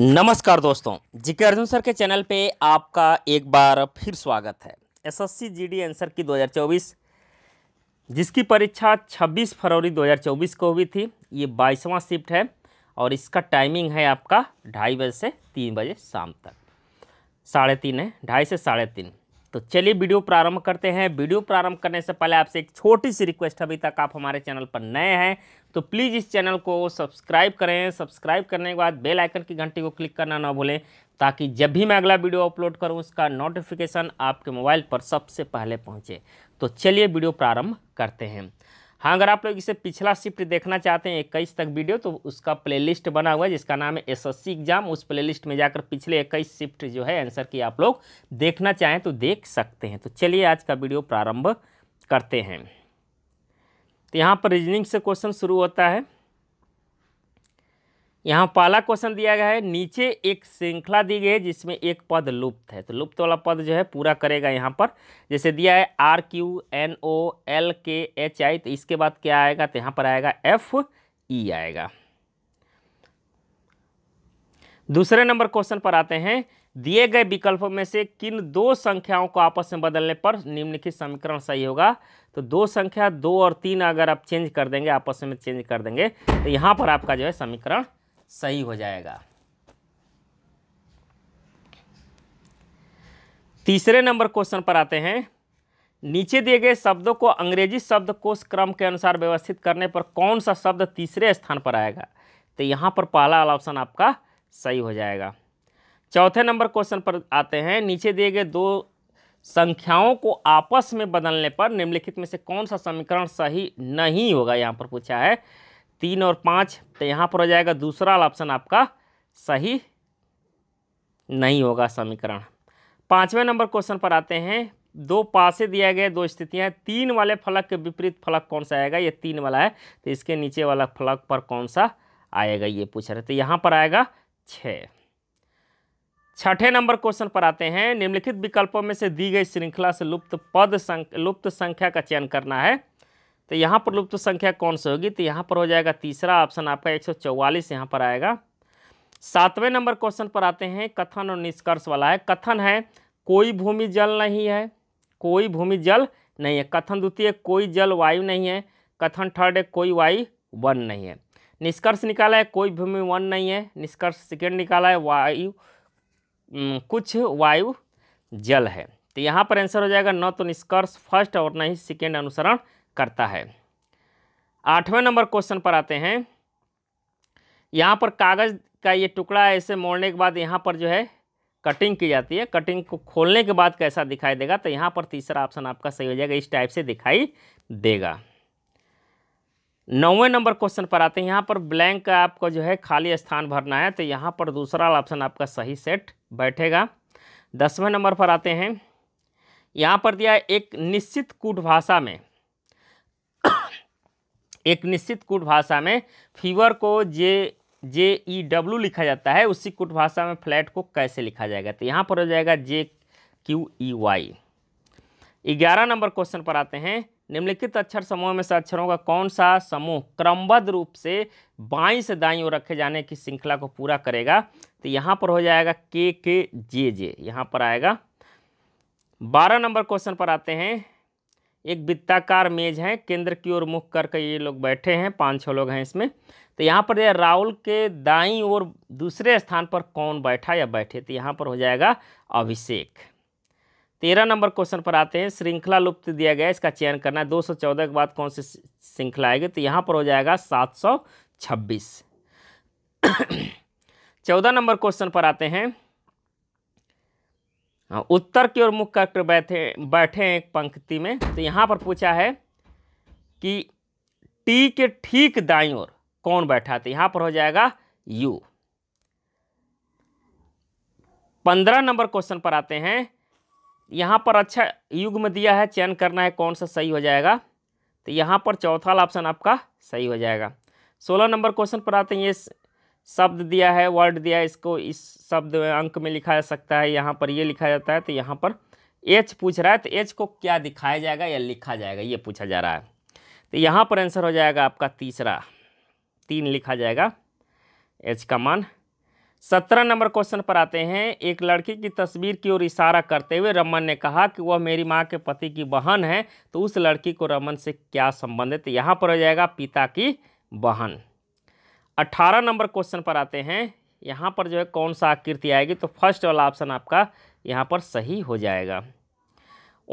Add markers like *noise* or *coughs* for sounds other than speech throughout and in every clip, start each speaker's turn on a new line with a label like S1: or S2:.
S1: नमस्कार दोस्तों GK Arjun sir के चैनल पे आपका एक बार फिर स्वागत है एसएससी जीडी आंसर की 2024 जिसकी परीक्षा 26 फरवरी 2024 को हुई थी ये बाईसवां शिफ्ट है और इसका टाइमिंग है आपका ढाई बजे से तीन बजे शाम तक साढ़े तीन है ढाई से साढ़े तीन तो चलिए वीडियो प्रारंभ करते हैं वीडियो प्रारंभ करने से पहले आपसे एक छोटी सी रिक्वेस्ट अभी तक आप हमारे चैनल पर नए हैं तो प्लीज़ इस चैनल को सब्सक्राइब करें सब्सक्राइब करने के बाद बेल आइकन की घंटी को क्लिक करना ना भूलें ताकि जब भी मैं अगला वीडियो अपलोड करूं उसका नोटिफिकेशन आपके मोबाइल पर सबसे पहले पहुंचे तो चलिए वीडियो प्रारंभ करते हैं हाँ अगर आप लोग इसे पिछला शिफ्ट देखना चाहते हैं इक्कीस तक वीडियो तो उसका प्लेलिस्ट बना हुआ है जिसका नाम है एसएससी एग्जाम उस प्लेलिस्ट में जाकर पिछले इक्कीस शिफ्ट जो है आंसर की आप लोग देखना चाहें तो देख सकते हैं तो चलिए आज का वीडियो प्रारंभ करते हैं तो यहाँ पर रीजनिंग से क्वेश्चन शुरू होता है यहाँ पहला क्वेश्चन दिया गया है नीचे एक श्रृंखला दी गई है जिसमें एक पद लुप्त है तो लुप्त वाला पद जो है पूरा करेगा यहाँ पर जैसे दिया है R Q N O L K H I तो इसके बाद क्या आएगा तो यहाँ पर आएगा एफ ई e आएगा दूसरे नंबर क्वेश्चन पर आते हैं दिए गए विकल्पों में से किन दो संख्याओं को आपस में बदलने पर निम्नलिखित समीकरण सही होगा तो दो संख्या दो और तीन अगर आप चेंज कर देंगे आपस में चेंज कर देंगे तो यहाँ पर आपका जो है समीकरण सही हो जाएगा तीसरे नंबर क्वेश्चन पर आते हैं नीचे दिए गए शब्दों को अंग्रेजी शब्द कोश क्रम के अनुसार व्यवस्थित करने पर कौन सा शब्द तीसरे स्थान पर आएगा तो यहाँ पर पहला ऑप्शन आपका सही हो जाएगा चौथे नंबर क्वेश्चन पर आते हैं नीचे दिए गए दो संख्याओं को आपस में बदलने पर निम्नलिखित में से कौन सा समीकरण सही नहीं होगा यहाँ पर पूछा है तीन और पाँच तो यहाँ पर हो जाएगा दूसरा ऑप्शन आपका सही नहीं होगा समीकरण पाँचवें नंबर क्वेश्चन पर आते हैं दो पासे दिया गया दो स्थितियाँ तीन वाले फलक के विपरीत फलक कौन सा आएगा ये तीन वाला है तो इसके नीचे वाला फलक पर कौन सा आएगा ये पूछ रहे तो यहाँ पर आएगा छः छठे नंबर क्वेश्चन पर आते हैं निम्नलिखित विकल्पों में से दी गई श्रृंखला से लुप्त पद संख लुप्त संख्या का चयन करना है तो यहाँ पर लुप्त संख्या कौन सी होगी तो यहाँ पर हो जाएगा तीसरा ऑप्शन आपका एक सौ चौवालीस यहाँ पर आएगा सातवें नंबर क्वेश्चन पर आते हैं कथन और निष्कर्ष वाला है कथन है कोई भूमि जल नहीं है कोई भूमि जल नहीं है कथन द्वितीय कोई जल वायु नहीं है कथन थर्ड है कोई वायु वन नहीं है निष्कर्ष निकाला है कोई भूमि वन नहीं है निष्कर्ष सेकेंड निकाला है वायु कुछ वायु जल है तो यहाँ पर आंसर हो जाएगा न तो निष्कर्ष फर्स्ट और न ही सेकेंड अनुसरण करता है आठवें नंबर क्वेश्चन पर आते हैं यहाँ पर कागज़ का ये टुकड़ा ऐसे मोड़ने के बाद यहाँ पर जो है कटिंग की जाती है कटिंग को खोलने के बाद कैसा दिखाई देगा तो यहाँ पर तीसरा ऑप्शन आपका सही हो जाएगा इस टाइप से दिखाई देगा नौवें नंबर क्वेश्चन पर आते हैं यहाँ पर ब्लैंक का आपको जो है खाली स्थान भरना है तो यहाँ पर दूसरा ऑप्शन आपका सही सेट बैठेगा दसवें नंबर पर आते हैं यहाँ पर दिया एक निश्चित कूट भाषा में एक निश्चित कूट भाषा में फीवर को जे जे ई डब्ल्यू लिखा जाता है उसी कूट भाषा में फ्लैट को कैसे लिखा जाएगा तो यहाँ पर हो जाएगा जे क्यू ई वाई ग्यारह नंबर क्वेश्चन पर आते हैं निम्नलिखित अक्षर समूह में से अक्षरों का कौन सा समूह क्रमबद्ध रूप से बाई से दाई ओर रखे जाने की श्रृंखला को पूरा करेगा तो यहाँ पर हो जाएगा के के जे जे यहाँ पर आएगा बारह नंबर क्वेश्चन पर आते हैं एक वित्ताकार मेज है केंद्र की ओर मुख करके ये लोग बैठे हैं पाँच छः लोग हैं इसमें तो यहाँ पर राहुल के दाई और दूसरे स्थान पर कौन बैठा या बैठे तो यहाँ पर हो जाएगा अभिषेक तेरह नंबर क्वेश्चन पर आते हैं श्रृंखला लुप्त दिया गया इसका चयन करना है दो सौ चौदह के बाद कौन सी श्रृंखला आएगी तो यहाँ पर हो जाएगा सात सौ छब्बीस *coughs* चौदह नंबर क्वेश्चन पर आते हैं हाँ, उत्तर की ओर मुख कर बैठे बैठे हैं एक पंक्ति में तो यहाँ पर पूछा है कि टी के ठीक दाई ओर कौन बैठा था तो यहाँ पर हो जाएगा यू पंद्रह नंबर क्वेश्चन पर आते हैं यहाँ पर अच्छा युग्म दिया है चयन करना है कौन सा सही हो जाएगा तो यहाँ पर चौथा वाला ऑप्शन आपका सही हो जाएगा सोलह नंबर क्वेश्चन पर आते हैं ये शब्द दिया है वर्ड दिया है इसको इस शब्द अंक में लिखा जा सकता है यहाँ पर ये लिखा जाता है तो यहाँ पर एच पूछ रहा है तो एच को क्या दिखाया जाएगा या लिखा जाएगा ये पूछा जा रहा है तो यहाँ पर आंसर हो जाएगा आपका तीसरा तीन लिखा जाएगा एच का मान सत्रह नंबर क्वेश्चन पर आते हैं एक लड़की की तस्वीर की ओर इशारा करते हुए रमन ने कहा कि वह मेरी माँ के पति की बहन है तो उस लड़की को रमन से क्या संबंधित तो यहाँ पर हो जाएगा पिता की बहन अट्ठारह नंबर क्वेश्चन पर आते हैं यहाँ पर जो है कौन सा आकृति आएगी तो फर्स्ट वाला ऑप्शन आपका यहाँ पर सही हो जाएगा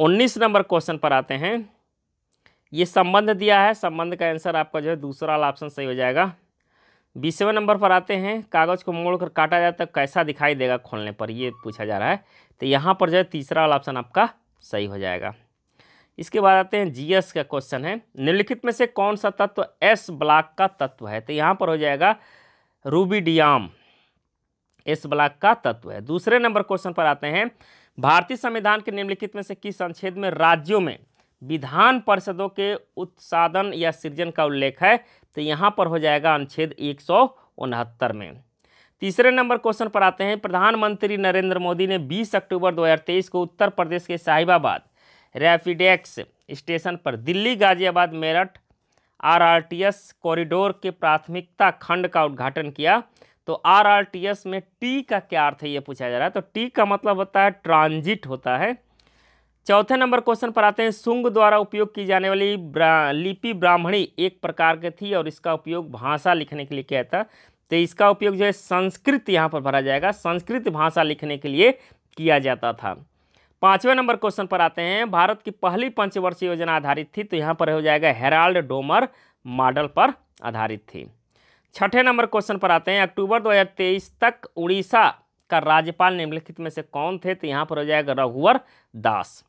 S1: उन्नीस नंबर क्वेश्चन पर आते हैं ये संबंध दिया है संबंध का आंसर आपका जो है दूसरा वाला ऑप्शन सही हो जाएगा बीसवें नंबर पर आते हैं कागज़ को मोड़कर काटा जाए तो कैसा दिखाई देगा खोलने पर ये पूछा जा रहा है तो यहाँ पर जो है तीसरा वाला ऑप्शन आपका सही हो जाएगा इसके बाद आते हैं जीएस का क्वेश्चन है निम्नलिखित में से कौन सा तत्व एस ब्लॉक का तत्व है तो यहाँ पर हो जाएगा रूबीडियाम एस ब्लॉक का तत्व है दूसरे नंबर क्वेश्चन पर आते हैं भारतीय संविधान के निम्नलिखित में से किस अनुच्छेद में राज्यों में विधान परिषदों के उत्साधन या सृजन का उल्लेख है तो यहाँ पर हो जाएगा अनुच्छेद एक में तीसरे नंबर क्वेश्चन पर आते हैं प्रधानमंत्री नरेंद्र मोदी ने 20 अक्टूबर 2023 को उत्तर प्रदेश के साहिबाबाद रैपिडेक्स स्टेशन पर दिल्ली गाजियाबाद मेरठ आरआरटीएस कॉरिडोर के प्राथमिकता खंड का उद्घाटन किया तो आरआरटीएस में टी का क्या अर्थ है ये पूछा जा रहा है तो टी का मतलब होता है ट्रांजिट होता है चौथे नंबर क्वेश्चन पर आते हैं सुंग द्वारा उपयोग की जाने वाली ब्रा, लिपि ब्राह्मणी एक प्रकार की थी और इसका उपयोग भाषा लिखने के लिए किया था तो इसका उपयोग जो है संस्कृत यहाँ पर भरा जाएगा संस्कृत भाषा लिखने के लिए किया जाता था पाँचवें नंबर क्वेश्चन पर आते हैं भारत की पहली पंचवर्षीय योजना आधारित थी तो यहाँ पर हो जाएगा हेराल्ड डोमर मॉडल पर आधारित थी छठे नंबर क्वेश्चन पर आते हैं अक्टूबर 2023 तक उड़ीसा का राज्यपाल निम्नलिखित में से कौन थे तो यहाँ पर हो जाएगा रघुवर दास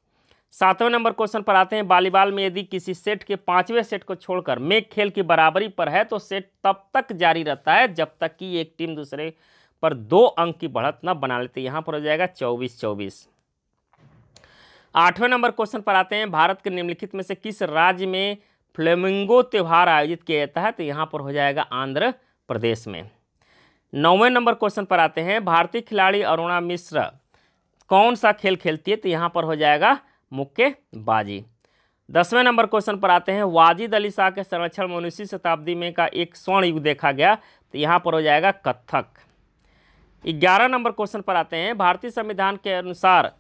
S1: सातवें नंबर क्वेश्चन पर आते हैं वॉलीबॉल में यदि किसी सेट के पांचवें सेट को छोड़कर मेक खेल की बराबरी पर है तो सेट तब तक जारी रहता है जब तक कि एक टीम दूसरे पर दो अंक की बढ़त न बना लेती यहाँ पर हो जाएगा चौबीस चौबीस आठवें नंबर क्वेश्चन पर आते हैं भारत के निम्नलिखित में से किस राज्य में फ्लेमिंगो त्यौहार आयोजित किया जाता है तो यहाँ पर हो जाएगा आंध्र प्रदेश में नौवें नंबर क्वेश्चन पर आते हैं भारतीय खिलाड़ी अरुणा मिश्रा कौन सा खेल खेलती है तो यहाँ पर हो जाएगा मुक्केबाजी दसवें नंबर क्वेश्चन पर आते हैं वाजिद अली शाह के संरक्षण में उन्नीसवीं शताब्दी में का एक स्वर्ण युग देखा गया तो यहाँ पर हो जाएगा कथक ग्यारह नंबर क्वेश्चन पर आते हैं भारतीय संविधान के अनुसार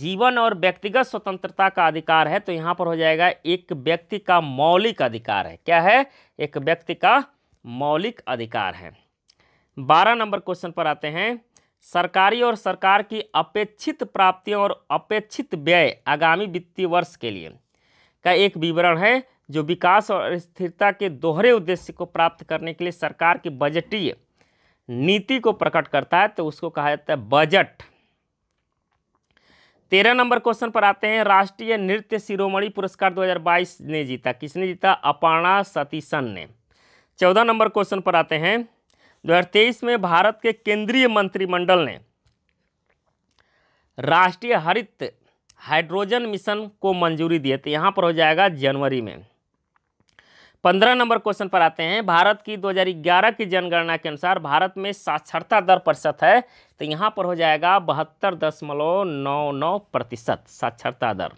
S1: जीवन और व्यक्तिगत स्वतंत्रता का अधिकार है तो यहाँ पर हो जाएगा एक व्यक्ति का मौलिक अधिकार है क्या है एक व्यक्ति का मौलिक अधिकार है बारह नंबर क्वेश्चन पर आते हैं सरकारी और सरकार की अपेक्षित प्राप्तियों और अपेक्षित व्यय आगामी वित्तीय वर्ष के लिए का एक विवरण है जो विकास और स्थिरता के दोहरे उद्देश्य को प्राप्त करने के लिए सरकार की बजटीय नीति को प्रकट करता है तो उसको कहा जाता है बजट तेरह नंबर क्वेश्चन पर आते हैं राष्ट्रीय नृत्य शिरोमणि पुरस्कार 2022 ने जीता किसने जीता अपर्णा सतीशन ने चौदह नंबर क्वेश्चन पर आते हैं 2023 में भारत के केंद्रीय मंत्रिमंडल ने राष्ट्रीय हरित हाइड्रोजन मिशन को मंजूरी दी है तो यहाँ पर हो जाएगा जनवरी में पंद्रह नंबर क्वेश्चन पर आते हैं भारत की 2011 की जनगणना के अनुसार भारत में साक्षरता दर प्रतिशत है तो यहाँ पर हो जाएगा बहत्तर दशमलव नौ नौ प्रतिशत साक्षरता दर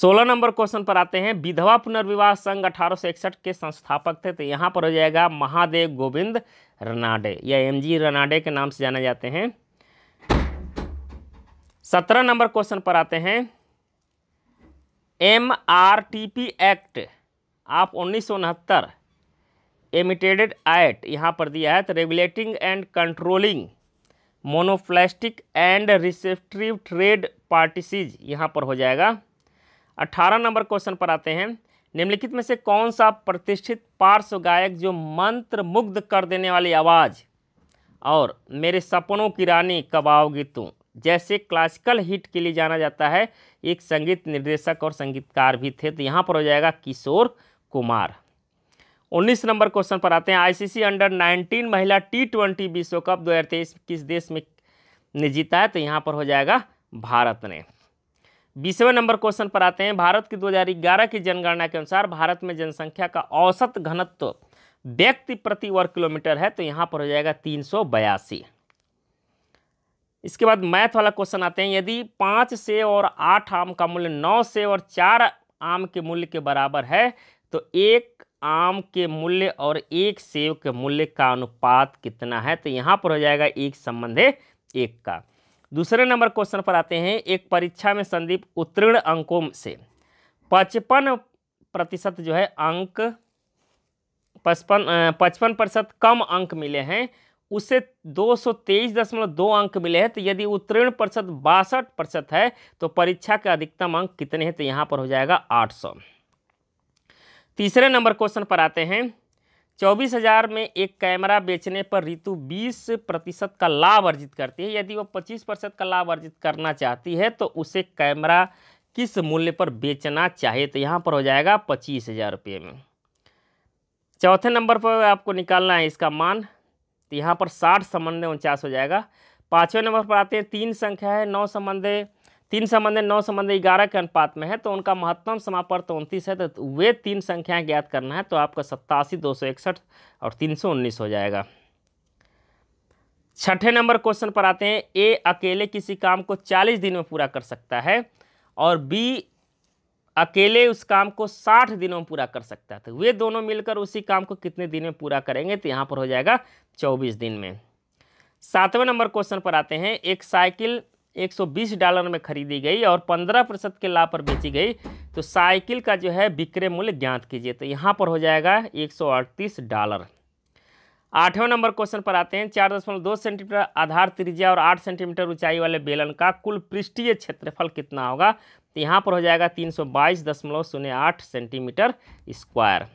S1: सोलह नंबर क्वेश्चन पर आते हैं विधवा पुनर्विवाह संघ अठारह के संस्थापक थे तो यहाँ पर हो जाएगा महादेव गोविंद रनाडे या एम जी रनाडे के नाम से जाने जाते हैं सत्रह नंबर क्वेश्चन पर आते हैं M R T P act आप उन्नीस सौ उनहत्तर एमिटेडेड एक्ट यहाँ पर दिया है तो regulating and controlling monopolistic and restrictive trade practices यहाँ पर हो जाएगा अठारह नंबर क्वेश्चन पर आते हैं निम्नलिखित में से कौन सा प्रतिष्ठित पार्श्व गायक जो मंत्र मुग्ध कर देने वाली आवाज़ और मेरे सपनों की रानी कब आओगी तू जैसे क्लासिकल हिट के लिए जाना जाता है एक संगीत निर्देशक और संगीतकार भी थे तो यहाँ पर हो जाएगा किशोर कुमार 19 नंबर क्वेश्चन पर आते हैं आईसीसी अंडर 19 महिला टी ट्वेंटी विश्व कप दो किस देश में ने जीता है तो यहाँ पर हो जाएगा भारत ने बीसवें नंबर क्वेश्चन पर आते हैं भारत की 2011 की जनगणना के अनुसार भारत में जनसंख्या का औसत घनत्व व्यक्ति प्रति वर्ग किलोमीटर है तो यहाँ पर हो जाएगा तीन इसके बाद मैथ वाला क्वेश्चन आते हैं यदि पाँच से और आठ आम का मूल्य नौ से और चार आम के मूल्य के बराबर है तो एक आम के मूल्य और एक सेब के मूल्य का अनुपात कितना है तो यहाँ पर हो जाएगा एक संबंध एक का दूसरे नंबर क्वेश्चन पर आते हैं एक परीक्षा में संदीप उत्तीर्ण अंकों से पचपन प्रतिशत जो है अंक पचपन पचपन प्रतिशत कम अंक मिले हैं उससे दो सौ तेईस दशमलव दो अंक मिले हैं तो यदि उत्तीर्ण प्रतिशत बासठ प्रतिशत है तो परीक्षा के अधिकतम अंक कितने हैं तो यहाँ पर हो जाएगा आठ सौ तीसरे नंबर क्वेश्चन पर आते हैं चौबीस हजार में एक कैमरा बेचने पर रितु बीस प्रतिशत का लाभ अर्जित करती है यदि वह पच्चीस प्रतिशत का लाभ अर्जित करना चाहती है तो उसे कैमरा किस मूल्य पर बेचना चाहिए तो यहाँ पर हो जाएगा पच्चीस हज़ार रुपये में चौथे नंबर पर आपको निकालना है इसका मान तो यहाँ पर साठ संबंधे उनचास हो जाएगा पाँचवें नंबर पर आते हैं तीन संख्या है नौ संबंधे तीन संबंध नौ संबंध ग्यारह के अनुपात में है तो उनका महत्तम तो उनतीस है तो वे तीन संख्याएं ज्ञात करना है तो आपका सत्तासी दो सौ इकसठ और तीन सौ उन्नीस हो जाएगा छठे नंबर क्वेश्चन पर आते हैं ए अकेले किसी काम को चालीस दिन में पूरा कर सकता है और बी अकेले उस काम को साठ दिनों में पूरा कर सकता है तो वे दोनों मिलकर उसी काम को कितने दिन में पूरा करेंगे तो यहाँ पर हो जाएगा चौबीस दिन में सातवें नंबर क्वेश्चन पर आते हैं एक साइकिल 120 डॉलर में खरीदी गई और 15 प्रतिशत के लाभ पर बेची गई तो साइकिल का जो है विक्रय मूल्य ज्ञात कीजिए तो यहाँ पर हो जाएगा 138 डॉलर आठवें नंबर क्वेश्चन पर आते हैं चार दशमलव दो सेंटीमीटर आधार त्रिज्या और आठ सेंटीमीटर ऊंचाई वाले बेलन का कुल पृष्ठीय क्षेत्रफल कितना होगा तो यहाँ पर हो जाएगा तीन सौ बाईस दशमलव शून्य आठ सेंटीमीटर स्क्वायर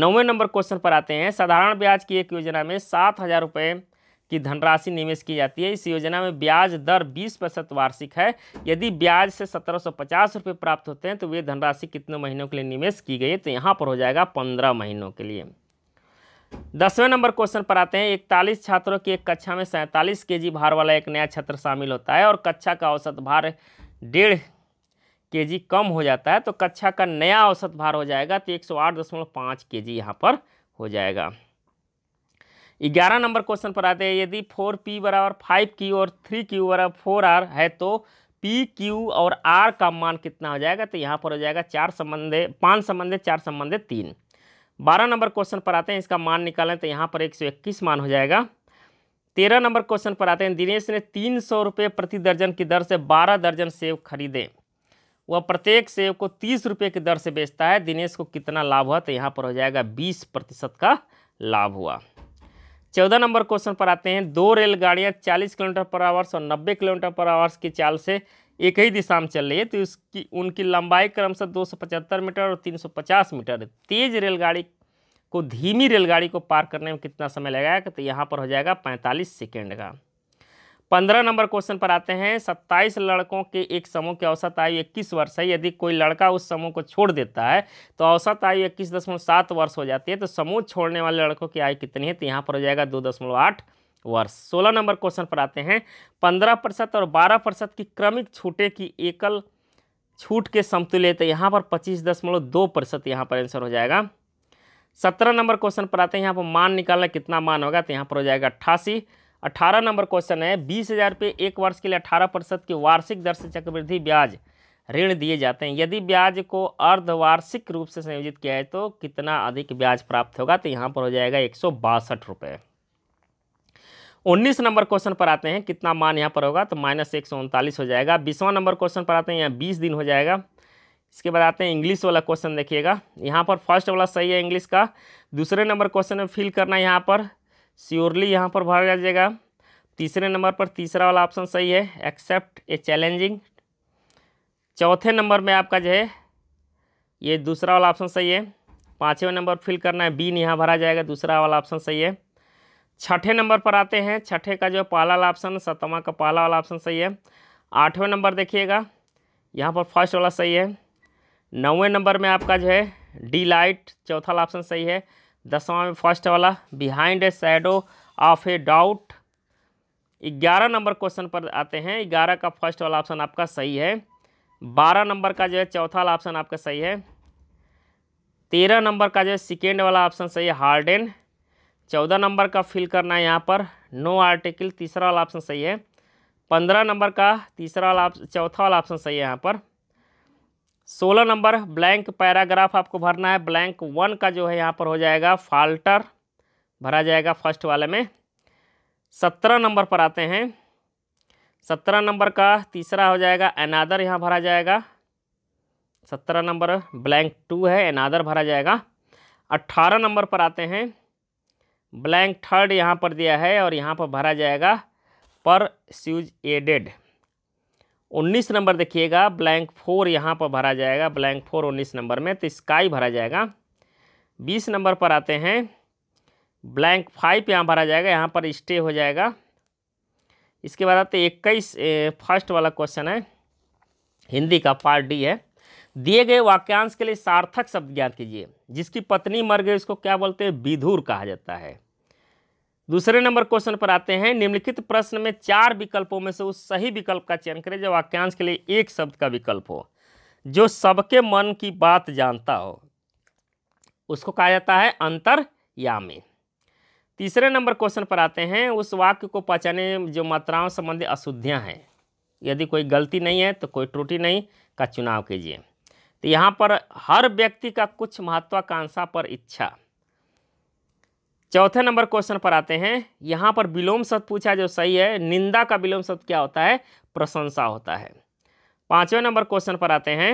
S1: नौवें नंबर क्वेश्चन पर आते हैं साधारण ब्याज की एक योजना में सात हज़ार रुपये की धनराशि निवेश की जाती है इस योजना में ब्याज दर 20 प्रतिशत वार्षिक है यदि ब्याज से सत्रह सौ प्राप्त होते हैं तो वे धनराशि कितने महीनों के लिए निवेश की गई तो यहाँ पर हो जाएगा पंद्रह महीनों के लिए दसवें नंबर क्वेश्चन पर आते हैं इकतालीस छात्रों की एक कक्षा में सैंतालीस के भार वाला एक नया छात्र शामिल होता है और कक्षा का औसत भार डेढ़ के जी कम हो जाता है तो कक्षा का नया औसत भार हो जाएगा तो एक सौ आठ दशमलव पाँच के जी यहाँ पर हो जाएगा ग्यारह नंबर क्वेश्चन पर आते हैं यदि फोर पी बराबर फाइव क्यू और थ्री क्यू बराबर फोर आर है तो पी क्यू और आर का मान कितना हो जाएगा तो यहाँ पर हो जाएगा चार संबंधे पाँच संबंधे चार संबंधे तीन बारह नंबर क्वेश्चन पर आते हैं इसका मान निकालें तो यहाँ पर एक सौ इक्कीस मान हो जाएगा तेरह नंबर क्वेश्चन पर आते हैं दिनेश ने तीन सौ रुपये प्रति दर्जन की दर से बारह दर्जन सेब खरीदे वह प्रत्येक सेब को तीस रुपये की दर से बेचता है दिनेश को कितना लाभ हुआ तो यहाँ पर हो जाएगा बीस प्रतिशत का लाभ हुआ चौदह नंबर क्वेश्चन पर आते हैं दो रेलगाड़ियाँ चालीस किलोमीटर पर आवर्स और नब्बे किलोमीटर पर आवर्स की चाल से एक ही दिशा में चल रही है तो इसकी उनकी लंबाई क्रमशः दो सौ पचहत्तर मीटर और तीन सौ पचास मीटर है तेज रेलगाड़ी को धीमी रेलगाड़ी को पार करने में कितना समय लगेगा तो यहाँ पर हो जाएगा पैंतालीस सेकेंड का पंद्रह नंबर क्वेश्चन पर आते हैं सत्ताईस लड़कों के एक समूह की औसत आयु इक्कीस वर्ष है यदि कोई लड़का उस समूह को छोड़ देता है तो औसत आयु इक्कीस दशमलव सात वर्ष हो जाती है तो समूह छोड़ने वाले लड़कों की आयु कितनी है तो यहाँ पर हो जाएगा दो दशमलव आठ वर्ष सोलह नंबर क्वेश्चन पर आते हैं पंद्रह प्रतिशत और बारह प्रतिशत की क्रमिक छूटे की एकल छूट के समतुल्य तो यहाँ पर पच्चीस दशमलव दो प्रतिशत यहाँ पर आंसर हो जाएगा सत्रह नंबर क्वेश्चन पर आते हैं यहाँ पर मान निकालना कितना मान होगा तो यहाँ पर हो जाएगा अट्ठासी अठारह नंबर क्वेश्चन है बीस हज़ार रुपये एक वर्ष के लिए अठारह प्रतिशत की वार्षिक दर से चक्रवृद्धि ब्याज ऋण दिए जाते हैं यदि ब्याज को अर्धवार्षिक रूप से संयोजित किया जाए तो कितना अधिक ब्याज प्राप्त होगा तो यहाँ पर हो जाएगा एक सौ बासठ रुपये उन्नीस नंबर क्वेश्चन पर आते हैं कितना मान यहाँ पर होगा तो माइनस एक सौ उनतालीस हो जाएगा बीसवां नंबर क्वेश्चन पर आते हैं यहाँ बीस दिन हो जाएगा इसके बाद आते हैं इंग्लिश वाला क्वेश्चन देखिएगा यहाँ पर फर्स्ट वाला सही है इंग्लिश का दूसरे नंबर क्वेश्चन में फिल करना है यहाँ पर श्योरली यहाँ पर भरा जाएगा तीसरे नंबर पर तीसरा वाला ऑप्शन सही है एक्सेप्ट ए चैलेंजिंग चौथे नंबर में आपका जो है ये दूसरा वाला ऑप्शन सही है पाँचवें नंबर फिल करना है बीन यहाँ भरा जाएगा दूसरा वाला ऑप्शन सही है छठे नंबर पर आते हैं छठे का जो पहला वाला ऑप्शन सतवा का पहला वाला ऑप्शन सही है आठवें नंबर देखिएगा यहाँ पर फर्स्ट वाला सही है नौवें नंबर में आपका जो है डी लाइट चौथा वाला ऑप्शन सही है दसवा में फर्स्ट वाला behind a shadow of a doubt ग्यारह नंबर क्वेश्चन पर आते हैं ग्यारह का फर्स्ट वाला ऑप्शन आपका सही है बारह नंबर का जो है चौथा वाला ऑप्शन आपका सही है तेरह नंबर का जो है सेकेंड वाला ऑप्शन सही है हार्डन चौदह नंबर का फिल करना है यहाँ पर नो आर्टिकल तीसरा वाला ऑप्शन सही है पंद्रह नंबर का तीसरा वाला चौथा वाला ऑप्शन सही है यहाँ पर सोलह नंबर ब्लैंक पैराग्राफ आपको भरना है ब्लैंक वन का जो है यहाँ पर हो जाएगा फाल्टर भरा जाएगा फर्स्ट वाले में सत्रह नंबर पर आते हैं सत्रह नंबर का तीसरा हो जाएगा अनादर यहाँ भरा जाएगा सत्रह नंबर ब्लैंक टू है अनादर भरा जाएगा अट्ठारह नंबर पर आते हैं ब्लैंक थर्ड यहाँ पर दिया है और यहाँ पर भरा जाएगा पर स्यूज एडेड उन्नीस नंबर देखिएगा ब्लैंक फोर यहाँ पर भरा जाएगा ब्लैंक फोर उन्नीस नंबर में तो स्काई भरा जाएगा बीस नंबर पर आते हैं ब्लैंक फाइव यहाँ भरा जाएगा यहाँ पर स्टे हो जाएगा इसके बाद आते इक्कीस फर्स्ट वाला क्वेश्चन है हिंदी का पार्ट डी है दिए गए वाक्यांश के लिए सार्थक शब्द ज्ञात कीजिए जिसकी पत्नी मर गई उसको क्या बोलते हैं विधुर कहा जाता है दूसरे नंबर क्वेश्चन पर आते हैं निम्नलिखित प्रश्न में चार विकल्पों में से उस सही विकल्प का चयन करें जो वाक्यांश के लिए एक शब्द का विकल्प हो जो सबके मन की बात जानता हो उसको कहा जाता है अंतरयामी तीसरे नंबर क्वेश्चन पर आते हैं उस वाक्य को पहचाने जो मात्राओं संबंधी अशुद्धियाँ हैं यदि कोई गलती नहीं है तो कोई त्रुटि नहीं का चुनाव कीजिए तो यहाँ पर हर व्यक्ति का कुछ महत्वाकांक्षा पर इच्छा चौथे नंबर क्वेश्चन पर आते हैं यहाँ पर विलोम शब्द पूछा जो सही है निंदा का विलोम शब्द क्या होता है प्रशंसा होता है पाँचवें नंबर क्वेश्चन पर आते हैं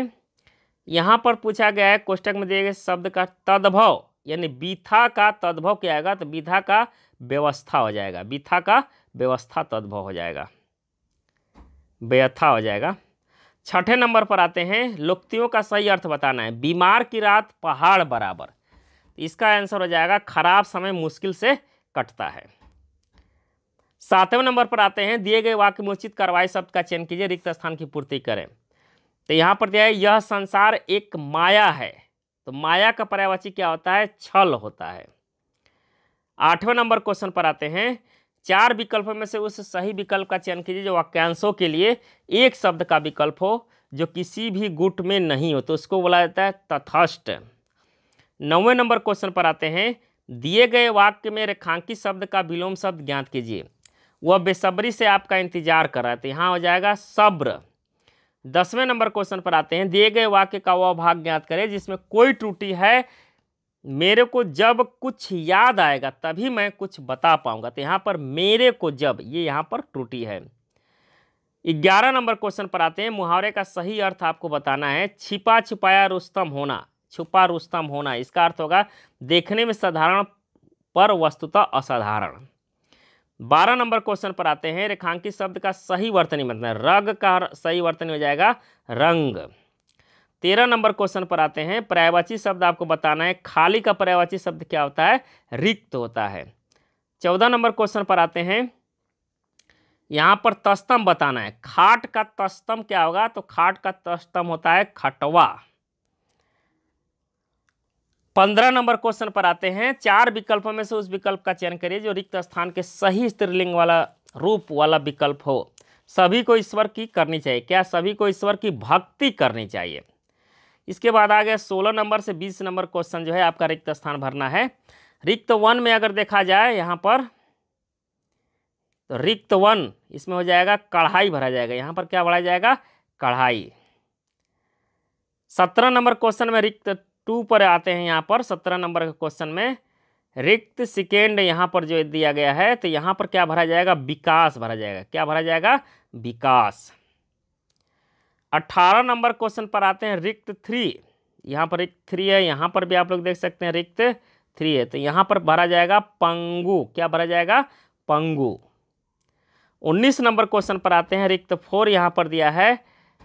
S1: यहाँ पर पूछा गया है कोष्टक में दिए गए शब्द का तद्भव यानी बीथा का तद्भव क्या आएगा तो बीथा का व्यवस्था हो जाएगा बीथा का व्यवस्था तद्भव हो जाएगा व्यथा हो जाएगा छठे नंबर पर आते हैं लुक्तियों का सही अर्थ बताना है बीमार की रात पहाड़ बराबर इसका आंसर हो जाएगा खराब समय मुश्किल से कटता है सातवें नंबर पर आते हैं दिए गए वाक्य में उचित कार्रवाई शब्द का चयन कीजिए रिक्त स्थान की पूर्ति करें तो यहाँ पर दिया है यह संसार एक माया है तो माया का पर्यावाची क्या होता है छल होता है आठवें नंबर क्वेश्चन पर आते हैं चार विकल्पों में से उस सही विकल्प का चयन कीजिए जो वाक्यांशों के लिए एक शब्द का विकल्प हो जो किसी भी गुट में नहीं हो तो उसको बोला जाता है तथस्ट नौवें नंबर क्वेश्चन पर आते हैं दिए गए वाक्य में रेखांकित शब्द का विलोम शब्द ज्ञात कीजिए वह बेसब्री से आपका इंतजार कर रहा है तो यहाँ हो जाएगा सब्र दसवें नंबर क्वेश्चन पर आते हैं दिए गए वाक्य का वह भाग ज्ञात करें जिसमें कोई त्रुटि है मेरे को जब कुछ याद आएगा तभी मैं कुछ बता पाऊंगा तो यहाँ पर मेरे को जब ये यहाँ पर त्रुटि है ग्यारह नंबर क्वेश्चन पर आते हैं मुहावरे का सही अर्थ आपको बताना है छिपा छिपाया रुस्तम होना छुपा रुस्तम होना इसका अर्थ होगा देखने में साधारण पर वस्तुतः असाधारण बारह नंबर क्वेश्चन पर आते हैं रेखांकित शब्द का सही वर्तनी मतलब रग का सही वर्तनी हो जाएगा रंग तेरह नंबर क्वेश्चन पर आते हैं पर्यायवाची शब्द आपको बताना है खाली का पर्यायवाची शब्द क्या होता है रिक्त होता है चौदह नंबर क्वेश्चन पर आते हैं यहाँ पर तस्तम बताना है खाट का तस्तम क्या होगा तो खाट का तस्तम होता है खटवा पंद्रह नंबर क्वेश्चन पर आते हैं चार विकल्पों में से उस विकल्प का चयन करिए जो रिक्त स्थान के सही स्त्रीलिंग वाला रूप वाला विकल्प हो सभी को ईश्वर की करनी चाहिए क्या सभी को ईश्वर की भक्ति करनी चाहिए इसके बाद आ गया सोलह नंबर से बीस नंबर क्वेश्चन जो है आपका रिक्त स्थान भरना है रिक्त वन में अगर देखा जाए यहाँ पर तो रिक्त वन इसमें हो जाएगा कढ़ाई भरा जाएगा यहाँ पर क्या भरा जाएगा कढ़ाई सत्रह नंबर क्वेश्चन में रिक्त टू पर आते हैं यहाँ पर सत्रह नंबर के क्वेश्चन में रिक्त सिकेंड यहाँ पर जो दिया गया है तो यहाँ पर क्या भरा जाएगा विकास भरा जाएगा क्या भरा जाएगा विकास अट्ठारह नंबर क्वेश्चन पर आते हैं रिक्त थ्री यहाँ पर रिक्त थ्री है यहाँ पर भी आप लोग देख सकते हैं रिक्त थ्री है तो यहाँ पर भरा जाएगा पंगु क्या भरा जाएगा पंगु उन्नीस नंबर क्वेश्चन पर आते हैं रिक्त फोर यहाँ पर दिया है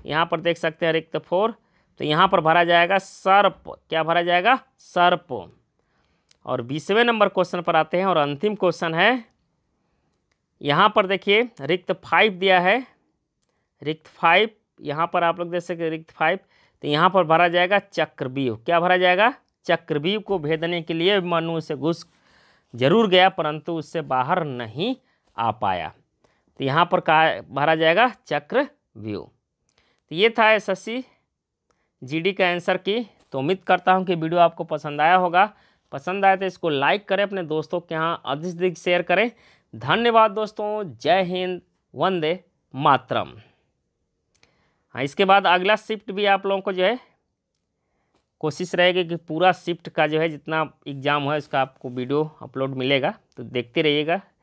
S1: यहाँ पर देख सकते हैं रिक्त फोर तो यहाँ पर भरा जाएगा सर्प क्या भरा जाएगा सर्प और बीसवें नंबर क्वेश्चन पर आते हैं और अंतिम क्वेश्चन है यहाँ पर देखिए रिक्त फाइव दिया है रिक्त फाइव यहाँ पर आप लोग देख सकते रिक्त फाइव तो यहाँ पर भरा जाएगा चक्रव्यूह क्या भरा जाएगा चक्रव्यूह को भेदने के लिए मनु से घुस जरूर गया परंतु उससे बाहर नहीं आ पाया तो यहाँ पर कहा भरा जाएगा चक्रव्यूह तो ये था एस जीडी का आंसर की तो उम्मीद करता हूँ कि वीडियो आपको पसंद आया होगा पसंद आए तो इसको लाइक करें अपने दोस्तों के यहाँ अधिक से अधिक शेयर करें धन्यवाद दोस्तों जय हिंद वंदे मातरम हाँ इसके बाद अगला शिफ्ट भी आप लोगों को जो है कोशिश रहेगी कि पूरा शिफ्ट का जो है जितना एग्ज़ाम है उसका आपको वीडियो अपलोड मिलेगा तो देखते रहिएगा